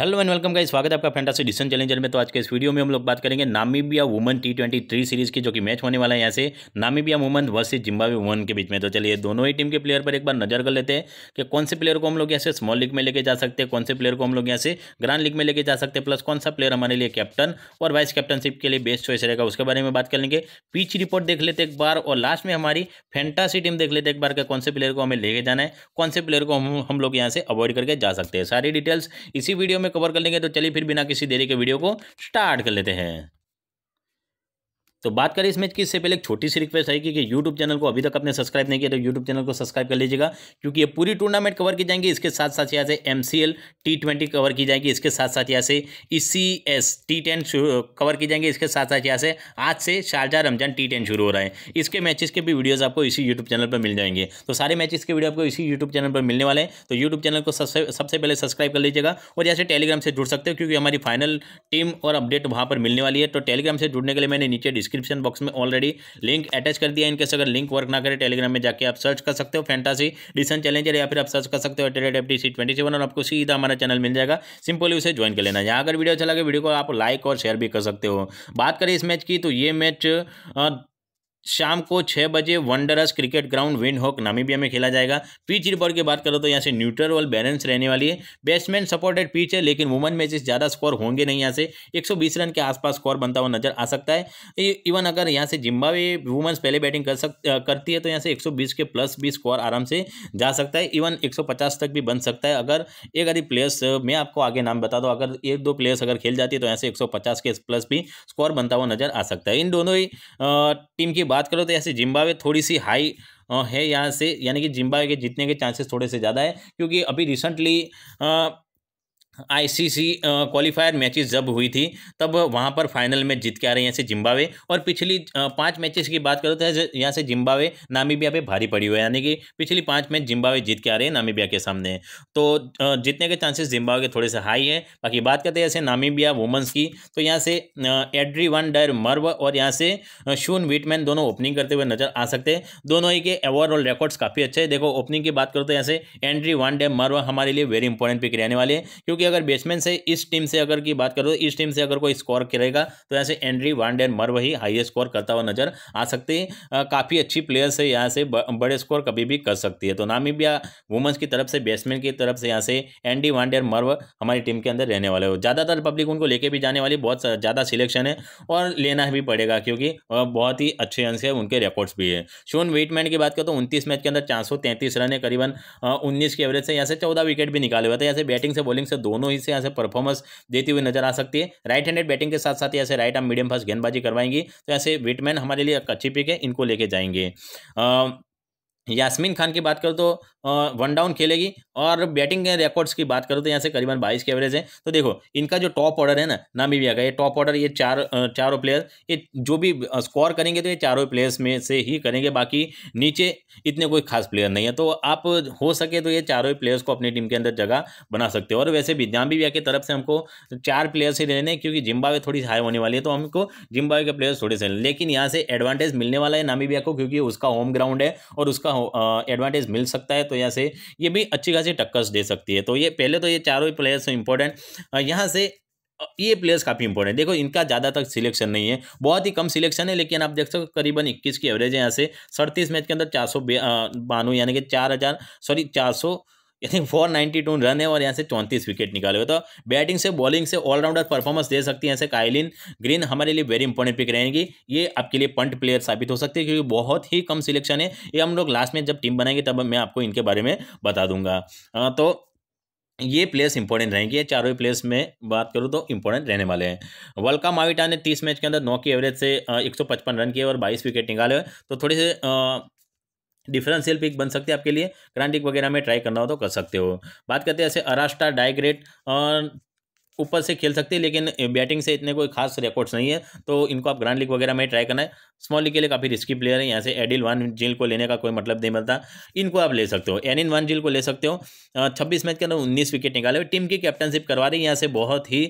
hello and welcome का स्वागत है आपका फैंटासी डिसन चैलेंजर में तो आज के इस वीडियो में हम लोग बात करेंगे Namibia woman T twenty three series की जो कि मैच होने वाला है यहाँ से Namibia woman versus Zimbabwe woman के बीच में तो चलिए दोनों ही टीम के प्लेयर पर एक बार नजर कर लेते हैं कि कौन से प्लेयर को हम लोग यहाँ से स्मॉल लीग में लेके जा सकते हैं कौन से प्लेयर को हम लोग यहाँ से ग्रांड लीग में लेके जा सकते हैं प्लस कौन सा प्लेयर हमारे लिए कैप्टन और वाइस कैप्टनशिप के लिए बेस्ट चॉइस रहेगा उसके बारे में बात कर लेंगे पिच रिपोर्ट देख लेते एक बार और लास्ट में हमारी फैंटासी टीम देख लेते एक बार के कौन से प्लेयर को हमें लेके जाना है कौन से प्लेयर को हम हम लोग यहाँ से अवॉइड करके जा सकते हैं सारी डिटेल्स इसी वीडियो में में कवर कर लेंगे तो चलिए फिर बिना किसी देरी के वीडियो को स्टार्ट कर लेते हैं तो बात करें इस मैच की इससे पहले एक छोटी सी रिक्वेस्ट आएगी कि यूट्यूब चैनल को अभी तक अपने सब्सक्राइब नहीं किया तो यूट्यूब चैनल को सब्सक्राइब कर लीजिएगा क्योंकि ये पूरी टूर्नामेंट कवर की जाएंगी इसके साथ साथ यहाँ से M C L T twenty cover की जाएगी इसके साथ साथ यहाँ से E C S T ten cover की जाएंगी इसके साथ साथ यहाँ से आज से शारजा रमजान टी टेन शुरू हो रहा है इसके मैचेस के भी वीडियोज़ आपको इसी यूट्यूब चैनल पर मिल जाएंगे तो सारे मैचेस के वीडियो आपको इसी यूट्यूब चैनल पर मिलने वाले हैं तो यूट्यूब चैनल को सबसे सबसे पहले सब्सक्राइब कर लीजिएगा और यहाँ से टेलीग्राम से जुड़ सकते हो क्योंकि हमारी फाइनल टीम और अपडेट वहाँ पर मिलने वाली है तो टेलीग्राम से जुड़ने के लिए मैंने नीचे डिस्क डिस्क्रिप्शन बॉक्स में ऑलरेडी लिंक अटैच कर दिया इनके अगर लिंक वर्क ना करें टेलीग्राम में जाकर आप सर्च कर सकते हो फैंटासी डिसन चैलेंजर या फिर आप सर्च कर सकते हो at the rate F D C twenty seven और आपको सीधा हमारा चैनल मिल जाएगा सिंपली उसे ज्वाइन कर लेना यहाँ अगर वीडियो अच्छा गया वीडियो को आप लाइक और शेयर भी कर सकते हो बात करें इस मैच की तो ये मैच शाम को छः बजे वंडरस क्रिकेट ग्राउंड हॉक नामीबिया में खेला जाएगा पिच रिपोर्ट की बात करो तो यहाँ से न्यूट्रल और बैलेंस रहने वाली है बैट्समैन सपोर्टेड पिच है लेकिन वुमन मैचेस ज़्यादा स्कोर होंगे नहीं यहाँ से 120 रन के आसपास स्कोर बनता हुआ नजर आ सकता है इवन अगर यहाँ से जिम्बावे वुमेंस पहले बैटिंग कर सक करती है तो यहाँ से एक के प्लस भी स्कोर आराम से जा सकता है इवन एक तक भी बन सकता है अगर एक आदि प्लेयर्स मैं आपको आगे नाम बता दूँ अगर एक दो प्लेयर्स अगर खेल जाती है तो यहाँ से एक के प्लस भी स्कोर बनता हुआ नजर आ सकता है इन दोनों ही टीम की बात करो तो ऐसे जिम्बावे थोड़ी सी हाई है यहाँ से यानी कि जिम्बावे के जीतने के चांसेस थोड़े से ज़्यादा है क्योंकि अभी रिसेंटली आईसीसी क्वालिफायर मैचेस जब हुई थी तब वहाँ पर फाइनल में जीत के आ रहे हैं यहाँ से जिम्बावे और पिछली पांच मैचेस की बात करो तो यहाँ से जिम्बावे नामीबिया पे भारी पड़ी हुई है यानी कि पिछली पांच मैच जिम्बावे जीत के आ रहे हैं नामीबिया के सामने तो जीतने के चांसेस जिम्बावे के थोड़े से हाई है बाकी बात करते हैं ऐसे नामीबिया वुमेंस की तो यहाँ से एड्री वन डर मर्व और यहाँ से शून वीटमैन दोनों ओपनिंग करते हुए नजर आ सकते हैं दोनों ही के ओवरऑल रिकॉर्ड्स काफ़ी अच्छे हैं देखो ओपनिंग की बात करो तो यहाँ से एंड्री वन डे मर्व हमारे लिए वेरी इंपॉर्टेंट पिक रहने वाले हैं क्योंकि अगर बैट्समैन से इस टीम से अगर की बात करो इस टीम से अगर कोई स्कोर करेगा तो यहाँ से एंड्री वन डेन मर्व ही हाई स्कोर करता हुआ नजर आ सकते हैं काफ़ी अच्छी प्लेयर्स है यहाँ से बड़े स्कोर कभी भी कर सकती है तो नामीबिया वुमेंस की तरफ से बैट्समैन की तरफ से यहाँ से एंडी वन डेन मर्व हमारी टीम के अंदर रहने वाले हो ज़्यादातर पब्लिक उनको लेके भी जाने वाली बहुत ज़्यादा सिलेक्शन है और लेना भी पड़ेगा क्योंकि बहुत ही अच्छे अंश है उनके रिकॉर्ड्स भी है शोन वेटमैन की बात करें तो उनतीस मैच के अंदर चार रन है करीबन उन्नीस के एवरेज से यहाँ से चौदह विकेट भी निकाले हुए थे यहाँ से बैटिंग से बॉलिंग से दोनों दोनों ही से यहाँ से परफॉर्मेंस देती हुई नजर आ सकती है राइट हैंडेड बैटिंग के साथ साथ यहाँ से राइट आर्म मीडियम फास्ट गेंदबाजी करवाएंगी तो यहाँ से वेटमैन हमारे लिए अच्छी पिक है इनको लेके जाएंगे आ, यास्मीन खान की बात करो तो वन डाउन खेलेगी और बैटिंग रिकॉर्ड्स की बात करूँ तो यहाँ से करीबन बाईस के एवरेज है तो देखो इनका जो टॉप ऑर्डर है ना नामीबिया का ये टॉप ऑर्डर ये चार चारों प्लेयर ये जो भी स्कोर करेंगे तो ये चारों प्लेयर्स में से ही करेंगे बाकी नीचे इतने कोई खास प्लेयर नहीं है तो आप हो सके तो ये चारों प्लेयर्स को अपनी टीम के अंदर जगह बना सकते हो और वैसे भी जाम्बिविया की तरफ से हमको चार प्लेयर्स ही लेने क्योंकि जिम्बावे थोड़ी हाई होने वाली है तो हमको जिम्बावे के प्लेयर्स थोड़े से लेकिन यहाँ से एडवांटेज मिलने वाला है नामीबिया को क्योंकि उसका होम ग्राउंड है और उसका एडवांटेज मिल सकता है तो यहाँ से ये भी अच्छी खासी टक्कर दे सकती है तो ये पहले तो ये चारों ही प्लेयर्स इंपॉर्टेंट यहाँ से ये प्लेयर्स काफ़ी इंपॉर्टेंट देखो इनका ज़्यादा तक सिलेक्शन नहीं है बहुत ही कम सिलेक्शन है लेकिन आप देख सकते हो करीबन 21 की एवरेज है यहाँ से सड़तीस मैच के अंदर चार सौ बानवे यानी कि चार हज़ार सॉरी चार सौ यानी फोर नाइन्टी टू रन है और यहाँ से चौंतीस विकेट निकाले हुए तो बैटिंग से बॉलिंग से ऑलराउंडर परफॉर्मेंस दे सकती है ऐसे काइलिन ग्रीन हमारे लिए वेरी इंपॉर्टेंट पिक रहेंगी ये आपके लिए पंट प्लेयर साबित हो सकती है क्योंकि बहुत ही कम सिलेक्शन है ये हम लोग लास्ट में जब टीम बनाएंगे तब मैं आपको इनके बारे में बता दूंगा तो ये प्लेयर्स इंपॉर्टेंट रहेंगे ये चारों प्लेयर्स में बात करूँ तो इंपॉर्टेंट रहने वाले हैं वल्का माविटा ने तीस मैच के अंदर नौ की एवरेज से एक रन किए और बाईस विकेट निकाले तो थोड़े से डिफरेंशियल पिक बन सकती है आपके लिए क्रांतिक वगैरह में ट्राई करना हो तो कर सकते हो बात करते हैं ऐसे अराष्टा डायग्रेट ऊपर से खेल सकते हैं लेकिन बैटिंग से इतने कोई खास रिकॉर्ड्स नहीं है तो इनको आप ग्रांड लीग वगैरह में ट्राई करना है स्मॉल लीग के लिए काफ़ी रिस्की प्लेयर है यहाँ से एडिल वन जिल को लेने का कोई मतलब नहीं मिलता इनको आप ले सकते हो एन इन वन जिल को ले सकते हो छब्बीस मैच के अंदर उन्नीस विकेट निकाले टीम की कैप्टनशिप करवा रही है यहाँ से बहुत ही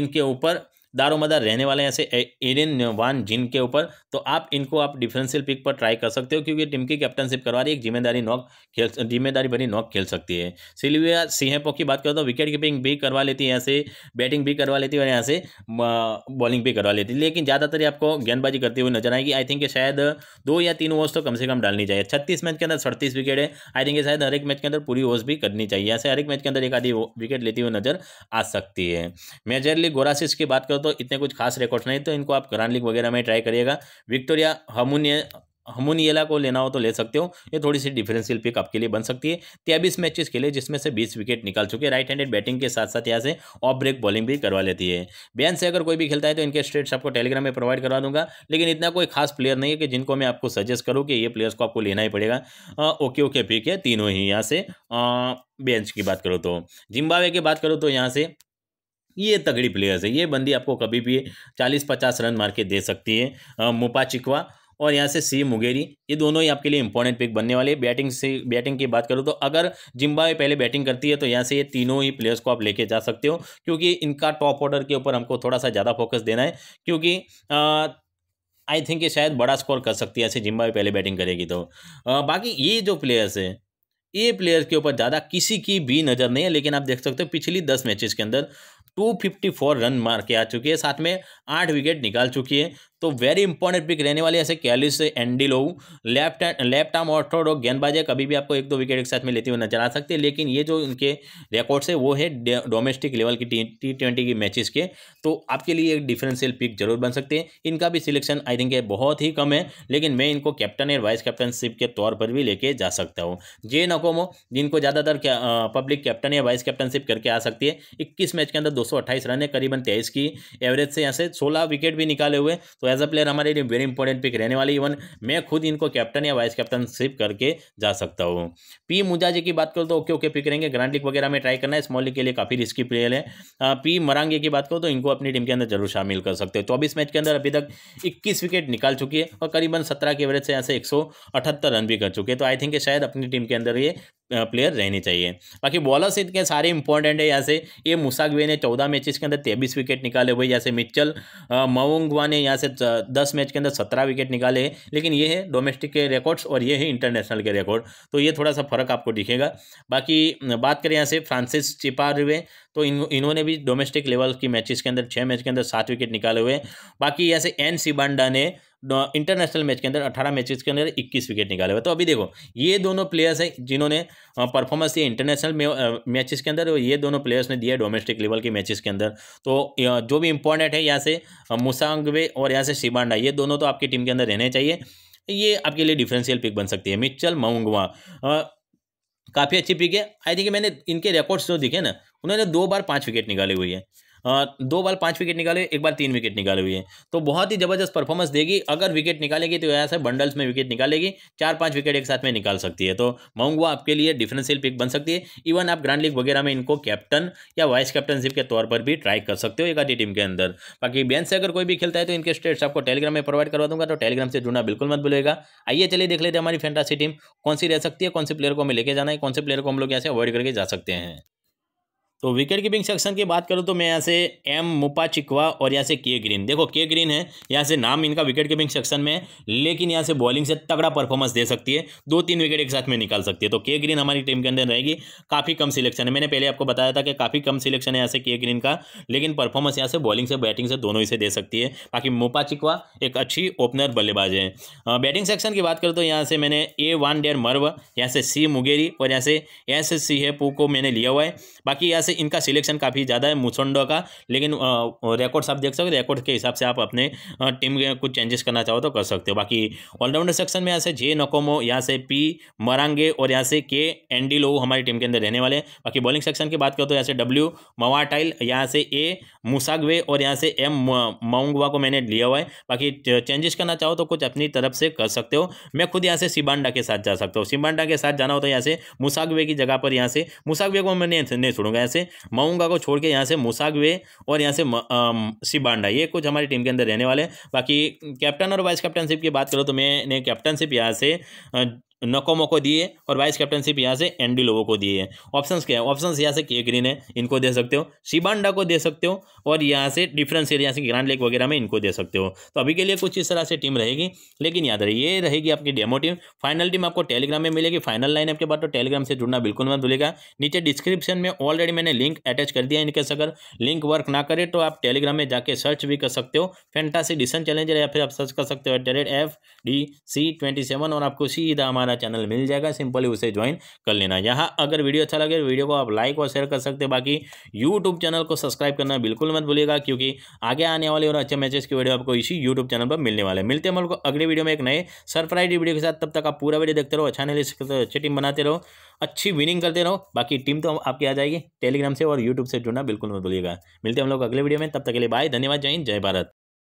इनके ऊपर दारोमदार रहने वाले ऐसे एरिन वान जिन के ऊपर तो आप इनको आप डिफरेंशियल पिक पर ट्राई कर सकते हो क्योंकि टीम की कैप्टनशिप करवा रही है एक जिम्मेदारी नॉक खेल जिम्मेदारी भरी नॉक खेल सकती है सिल्विया सिंहपो की बात करो तो विकेट कीपिंग भी करवा लेती है यहाँ से बैटिंग भी करवा लेती है और यहाँ से बॉलिंग भी करवा लेती है लेकिन ज़्यादातर आपको गेंदबाजी करती हुई नजर आएगी आई थिंक शायद दो या तीन ओवर्स तो कम से कम डालनी चाहिए छत्तीस मैच के अंदर सड़तीस विकेट है आई थिंक शायद हर एक मैच के अंदर पूरी ओवर्स भी करनी चाहिए ऐसे हर एक मैच के अंदर एक आधी विकेट लेती हुई नजर आ सकती है मेजरली गोरासिस की बात करो तो इतने कुछ खास रिकॉर्ड्स नहीं तो इनको आप ग्रांड लीग वगैरह में ट्राई करिएगा विक्टोरिया हमुनिय हमुनियला को लेना हो तो ले सकते हो ये थोड़ी सी डिफरेंशियल पिक आपके लिए बन सकती है तेबीस मैचेस खेले जिसमें से 20 विकेट निकाल चुके हैं राइट हैंडेड बैटिंग के साथ साथ यहाँ से ऑफ ब्रेक बॉलिंग भी करवा लेती है बैन से अगर कोई भी खेलता है तो इनके स्ट्रेट्स आपको टेलीग्राम में प्रोवाइड करवा दूंगा लेकिन इतना कोई खास प्लेयर नहीं है कि जिनको मैं आपको सजेस्ट करूँ कि ये प्लेयर्स को आपको लेना ही पड़ेगा आ, ओके ओके पिक है तीनों ही यहाँ से बेंच की बात करो तो जिम्बावे की बात करो तो यहाँ से ये तगड़ी प्लेयर्स है ये बंदी आपको कभी भी चालीस पचास रन मार के दे सकती है मुपा चिकवा और यहाँ से सी मुगेरी ये दोनों ही आपके लिए इंपॉर्टेंट पिक बनने वाले बैटिंग से बैटिंग की बात करूँ तो अगर जिम्बावे पहले बैटिंग करती है तो यहाँ से ये तीनों ही प्लेयर्स को आप लेके जा सकते हो क्योंकि इनका टॉप ऑर्डर के ऊपर हमको थोड़ा सा ज़्यादा फोकस देना है क्योंकि आ, आई थिंक ये शायद बड़ा स्कोर कर सकती है ऐसे जिम्बावे पहले बैटिंग करेगी तो आ, बाकी ये जो प्लेयर्स है ये प्लेयर्स के ऊपर ज़्यादा किसी की भी नज़र नहीं है लेकिन आप देख सकते हो पिछली दस मैचेस के अंदर 254 रन मार के आ चुकी है साथ में आठ विकेट निकाल चुकी है तो वेरी इंपॉर्टेंट पिक रहने वाली ऐसे कैलिस एंडी लोऊ लेफ्ट लेफ्ट आर्म ऑर्थोडॉक गेंदबाज कभी भी आपको एक दो विकेट एक साथ में लेते हुए नजर आ सकते हैं लेकिन ये जो इनके रिकॉर्ड्स है वो है डोमेस्टिक लेवल की टी ट्वेंटी की मैचेस के तो आपके लिए एक डिफरेंशियल पिक जरूर बन सकते हैं इनका भी सिलेक्शन आई थिंक बहुत ही कम है लेकिन मैं इनको कैप्टन या वाइस कैप्टनशिप के तौर पर भी लेके जा सकता हूँ जे नकोमो जिनको ज़्यादातर पब्लिक कैप्टन या वाइस कैप्टनशिप करके आ सकती है इक्कीस मैच के अंदर दो रन है करीबन तेईस की एवरेज से यहाँ से सोलह विकेट भी निकाले हुए तो एज अ प्लेयर हमारे लिए वेरी इंपॉर्टेंट पिक रहने वाली इवन मैं खुद इनको कैप्टन या वाइस कैप्टनशिप करके जा सकता हूँ पी मुजा जी की बात करो तो ओके ओके पिक रहेंगे ग्रांड लीग वगैरह में ट्राई करना है स्मॉल लीग के लिए काफ़ी रिस्की प्लेयर है पी मरांगे की बात करो तो इनको अपनी टीम के अंदर जरूर शामिल कर सकते हो चौबीस मैच के अंदर अभी तक इक्कीस विकेट निकाल चुकी है और करीबन सत्रह के एवरेज से यहाँ से एक रन भी कर चुके हैं तो आई थिंक शायद अपनी टीम के अंदर ये प्लेयर रहने चाहिए बाकी बॉलर्स इनके सारे इंपॉर्टेंट है यहाँ से ये मुसागवे ने चौदह मैचेस के अंदर तेबीस विकेट निकाले हुए जैसे मिच्चल मऊंगवा ने यहाँ से दस मैच के अंदर सत्रह विकेट निकाले लेकिन ये है डोमेस्टिक के रिकॉर्ड्स और ये है इंटरनेशनल के रिकॉर्ड तो ये थोड़ा सा फ़र्क आपको दिखेगा बाकी बात करें यहाँ से फ्रांसिस चिपारवे तो इन इन्होंने भी डोमेस्टिक लेवल की मैचेस के अंदर छः मैच के अंदर सात विकेट निकाले हुए बाकी यहाँ से एन सिबांडा ने इंटरनेशनल मैच के अंदर अठारह मैचेस के अंदर इक्कीस विकेट निकाले हुए तो अभी देखो ये दोनों प्लेयर्स हैं जिन्होंने परफॉर्मेंस दिया इंटरनेशनल मैचेस के अंदर और ये दोनों प्लेयर्स ने दिया डोमेस्टिक लेवल के मैचेस के अंदर तो जो भी इंपॉर्टेंट है यहाँ से मुसांगवे और यहाँ से शिबांडा ये दोनों तो आपकी टीम के अंदर रहने चाहिए ये आपके लिए डिफरेंशियल पिक बन सकती है मिचल मऊंगवा काफ़ी अच्छी पिक है आई थिंक मैंने इनके रिकॉर्ड्स जो दिखे ना उन्होंने दो बार पाँच विकेट निकाली हुई है दो बार पाँच विकेट निकाले एक बार तीन विकेट निकाले हुए हैं तो बहुत ही ज़बरदस्त परफॉर्मेंस देगी अगर विकेट निकालेगी तो यहाँ से बंडल्स में विकेट निकालेगी चार पाँच विकेट एक साथ में निकाल सकती है तो मंगवा आपके लिए डिफरेंशियल पिक बन सकती है इवन आप ग्रांड लीग वगैरह में इनको कैप्टन या वाइस कैप्टनशिप के तौर पर भी ट्राई कर सकते हो एक आधी टीम के अंदर बाकी बेंच से अगर कोई भी खेलता है तो इनके स्टेट्स आपको टेलीग्राम में प्रोवाइड करवा दूंगा तो टेलीग्राम से जुड़ना बिल्कुल मत भूलेगा आइए चलिए देख लेते हैं हमारी फैंटासी टीम कौन सी रह सकती है कौन से प्लेयर को हमें लेके जाना है कौन से प्लेयर को हम लोग यहाँ से अवॉइड करके जा सकते हैं तो विकेट कीपिंग सेक्शन की बात करूँ तो मैं यहाँ से एम मुपा चिकवा और यहाँ से के ग्रीन देखो के ग्रीन है यहाँ से नाम इनका विकेट कीपिंग सेक्शन में है लेकिन यहाँ से बॉलिंग से तगड़ा परफॉर्मेंस दे सकती है दो तीन विकेट एक साथ में निकाल सकती है तो के ग्रीन हमारी टीम के अंदर रहेगी काफ़ी कम सिलेक्शन है मैंने पहले आपको बताया था कि काफ़ी कम सिलेक्शन है यहाँ से के ग्रीन का लेकिन परफॉर्मेंस यहाँ से बॉलिंग से बैटिंग से दोनों ही से दे सकती है बाकी मुपा चिकवा एक अच्छी ओपनर बल्लेबाज है बैटिंग सेक्शन की बात करूँ तो यहाँ से मैंने ए वन डेर मर्व यहाँ से सी मुगेरी और यहाँ से एस सी है पू को मैंने लिया हुआ है बाकी यहाँ से से इनका सिलेक्शन काफ़ी ज़्यादा है मुसंडो का लेकिन रिकॉर्ड्स आप देख सकते हो रिकॉर्ड के हिसाब से आप अपने टीम के कुछ चेंजेस करना चाहो तो कर सकते हो बाकी ऑलराउंडर सेक्शन में यहाँ से जे नकोमो यहाँ से पी मरांगे और यहाँ से के एंडी लोग हमारी टीम के अंदर रहने वाले हैं बाकी बॉलिंग सेक्शन की बात करो तो यहाँ से डब्ल्यू मवाटाइल यहाँ से ए मुसागवे और यहाँ से एम मऊंगवा को मैंने लिया हुआ है बाकी चेंजेस करना चाहो तो कुछ अपनी तरफ से कर सकते हो मैं खुद यहाँ से सिबांडा के साथ जा सकता हूँ सिबांडा के साथ जाना हो तो यहाँ से मुसागवे की जगह पर यहाँ से मुसागवे को मैं नहीं छोड़ूंगा यहाँ से मऊंगा को छोड़ के यहाँ से मुसागवे और यहाँ से सिबांडा ये कुछ हमारी टीम के अंदर रहने वाले बाकी कैप्टन और वाइस कैप्टनशिप की बात करो तो मैंने कैप्टनशिप यहाँ से नकोमो को दिए और वाइस कैप्टनशिप यहाँ से एंडी लोगों को दिए है ऑप्शन क्या है ऑप्शन यहाँ से के ग्रीन है इनको दे सकते हो शिबांडा को दे सकते हो और यहाँ से डिफरेंस एरिया से ग्रांड लेक वगैरह में इनको दे सकते हो तो अभी के लिए कुछ इस तरह से टीम रहेगी लेकिन याद रहे ये रहेगी आपकी डेमो टीम फाइनल टीम आपको टेलीग्राम में मिलेगी फाइनल लाइन आपके बाद तो टेलीग्राम से जुड़ना बिल्कुल मत भूलेगा नीचे डिस्क्रिप्शन में ऑलरेडी मैंने लिंक अटैच कर दिया इनकेस अगर लिंक वर्क ना करे तो आप टेलीग्राम में जाके सर्च भी कर सकते हो से डिसन चैलेंजर या फिर आप सर्च कर सकते हो at the rate F D C twenty seven और आपको सीधा हमारा हमारा चैनल मिल जाएगा सिंपली उसे ज्वाइन कर लेना यहाँ अगर वीडियो अच्छा लगे वीडियो को आप लाइक और शेयर कर सकते हैं बाकी यूट्यूब चैनल को सब्सक्राइब करना बिल्कुल मत भूलिएगा क्योंकि आगे आने वाले और अच्छे मैचेस की वीडियो आपको इसी यूट्यूब चैनल पर मिलने वाले मिलते हैं हमको अगले वीडियो में एक नए सरप्राइज वीडियो के साथ तब तक आप पूरा वीडियो देखते रहो अच्छा नहीं सकते अच्छी टीम बनाते रहो अच्छी विनिंग करते रहो बाकी टीम तो आपकी आ जाएगी टेलीग्राम से और यूट्यूब से जुड़ना बिल्कुल मत भूलिएगा मिलते हैं हम लोग अगले वीडियो में तब तक के लिए बाय धन्यवाद जय हिंद जय भारत